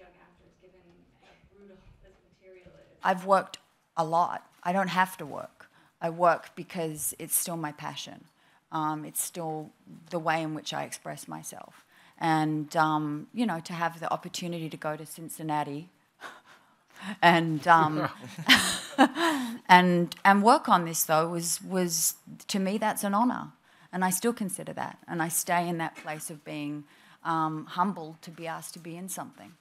young actors, given how brutal this material is? I've worked a lot. I don't have to work. I work because it's still my passion. Um, it's still the way in which I express myself. And, um, you know, to have the opportunity to go to Cincinnati and, um, and, and work on this, though, was, was, to me, that's an honor. And I still consider that. And I stay in that place of being um, humbled to be asked to be in something.